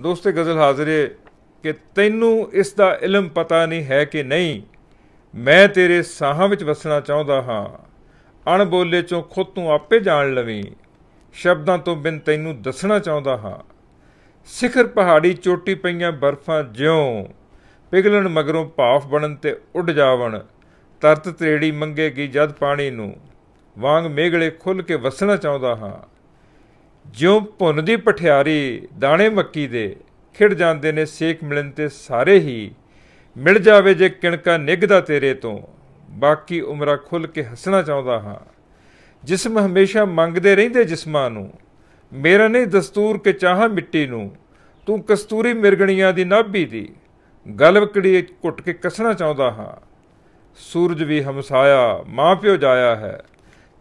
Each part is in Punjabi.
ਦੋਸਤੇ ਗਜ਼ਲ ਹਾਜ਼ਰੇ ਕਿ ਤੈਨੂੰ ਇਸ ਦਾ ਇਲਮ ਪਤਾ ਨਹੀਂ ਹੈ ਕਿ ਨਹੀਂ ਮੈਂ ਤੇਰੇ ਸਾਹਾਂ ਵਿੱਚ ਵਸਣਾ ਚਾਹੁੰਦਾ ਹਾਂ ਅਣਬੋਲੇ ਚੋਂ ਖੁਦ ਤੂੰ ਆਪੇ ਜਾਣ ਲਵੇਂ ਸ਼ਬਦਾਂ ਤੋਂ ਬਿਨ ਤੈਨੂੰ ਦੱਸਣਾ ਚਾਹੁੰਦਾ ਹਾਂ ਸਿਖਰ ਪਹਾੜੀ ਚੋਟੀ ਪਈਆਂ ਬਰਫਾਂ ਜਿਉਂ ਪਿਗਲਣ ਮਗਰੋਂ ਭਾਫ ਬਣਨ ਤੇ ਉੱਡ ਜਾਵਣ ਤਰਤ ਤਰੇੜੀ ਮੰਗੇਗੀ ਜਦ ਪਾਣੀ ਨੂੰ ਵਾਂਗ ਮੇਗਲੇ ਖੁੱਲ ਕੇ ਵਸਣਾ ਚਾਹੁੰਦਾ ਹਾਂ ਜੋ ਭੁੰਨ ਦੀ ਪਠਿਆਰੀ ਦਾਣੇ ਮੱਕੀ ਦੇ ਖਿੜ ਜਾਂਦੇ ਨੇ ਸੇਕ ਮਿਲਣ ਤੇ ਸਾਰੇ ਹੀ ਮਿਲ ਜਾਵੇ ਜੇ ਕਿਣਕਾ ਨਿਗਦਾ ਤੇਰੇ ਤੋਂ ਬਾਕੀ ਉਮਰਾਂ ਖੁੱਲ ਕੇ ਹੱਸਣਾ ਚਾਹੁੰਦਾ ਹਾਂ ਜਿਸਮ ਹਮੇਸ਼ਾ ਮੰਗਦੇ ਰਹਿੰਦੇ ਜਿਸਮਾਂ ਨੂੰ ਮੇਰਾ ਨਹੀਂ ਦਸਤੂਰ ਕਿ ਚਾਹਾਂ ਮਿੱਟੀ ਨੂੰ ਤੂੰ ਕਸਤੂਰੀ ਮਿਰਗਣੀਆਂ ਦੀ ਨਾਭੀ ਦੀ ਗਲਵਕੜੀ ਕੁੱਟ ਕੇ ਕਸਣਾ ਚਾਹੁੰਦਾ ਹਾਂ ਸੂਰਜ ਵੀ ਹਮਸਾਇਆ ਮਾਂ ਪਿਓ ਜਾਇਆ ਹੈ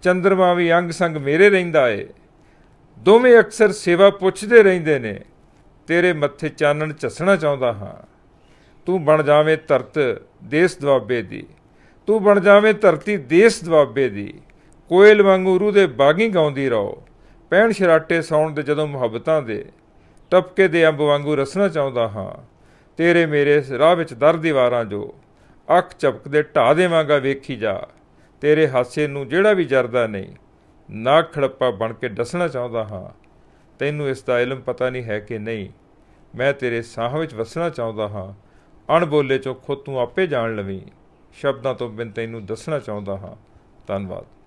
ਚੰਦਰਮਾ ਵੀ ਅੰਗ ਸੰਗ ਮੇਰੇ ਰਹਿੰਦਾ ਏ ਦੋਵੇਂ ਅਕਸਰ ਸੇਵਾ ਪੁੱਛਦੇ ਰਹਿੰਦੇ ਨੇ ਤੇਰੇ ਮੱਥੇ ਚਾਨਣ ਚਸਣਾ ਚਾਹੁੰਦਾ ਹਾਂ ਤੂੰ ਬਣ ਜਾਵੇਂ ਧਰਤ ਦੇਸ ਦਵਾਬੇ ਦੀ ਤੂੰ ਬਣ ਜਾਵੇਂ ਧਰਤੀ ਦੇਸ ਦਵਾਬੇ ਦੀ ਕੋਇਲ ਵਾਂਗੂ ਰੂ ਦੇ ਬਾਗੀ ਗਾਉਂਦੀ ਰਹੋ ਪੈਣ ਸ਼ਰਾਟੇ ਸੌਣ ਦੇ ਜਦੋਂ ਮੁਹੱਬਤਾਂ ਦੇ ਟਪਕੇ ਦੇ ਅੰਬ ਵਾਂਗੂ ਰਸਣਾ ਚਾਹੁੰਦਾ ਹਾਂ ਤੇਰੇ ਮੇਰੇ ਰਾਹ ਵਿੱਚ ਦਰ ਦੀਵਾਰਾਂ ਜੋ ਅੱਖ ਚਪਕਦੇ ਢਾ ਦੇਵਾਂਗਾ ਵੇਖੀ ਜਾ ਤੇਰੇ ਹਾਸੇ ਨੂੰ ਜਿਹੜਾ ਵੀ ਜਰਦਾ ਨਹੀਂ ਨਾ ਖੜੱਪਾ ਬਣ ਕੇ ਦੱਸਣਾ ਚਾਹੁੰਦਾ ਹਾਂ ਤੈਨੂੰ ਇਸ ਦਾ ਇਲਮ ਪਤਾ ਨਹੀਂ ਹੈ ਕਿ ਨਹੀਂ ਮੈਂ ਤੇਰੇ ਸਾਹ ਵਿੱਚ ਵਸਣਾ ਚਾਹੁੰਦਾ ਹਾਂ ਅਣਬੋਲੇ ਚੋਂ ਖੁਦ ਤੂੰ ਆਪੇ ਜਾਣ ਲਵੀਂ ਸ਼ਬਦਾਂ ਤੋਂ ਬਿਨ ਤੈਨੂੰ ਦੱਸਣਾ ਚਾਹੁੰਦਾ ਹਾਂ ਧੰਨਵਾਦ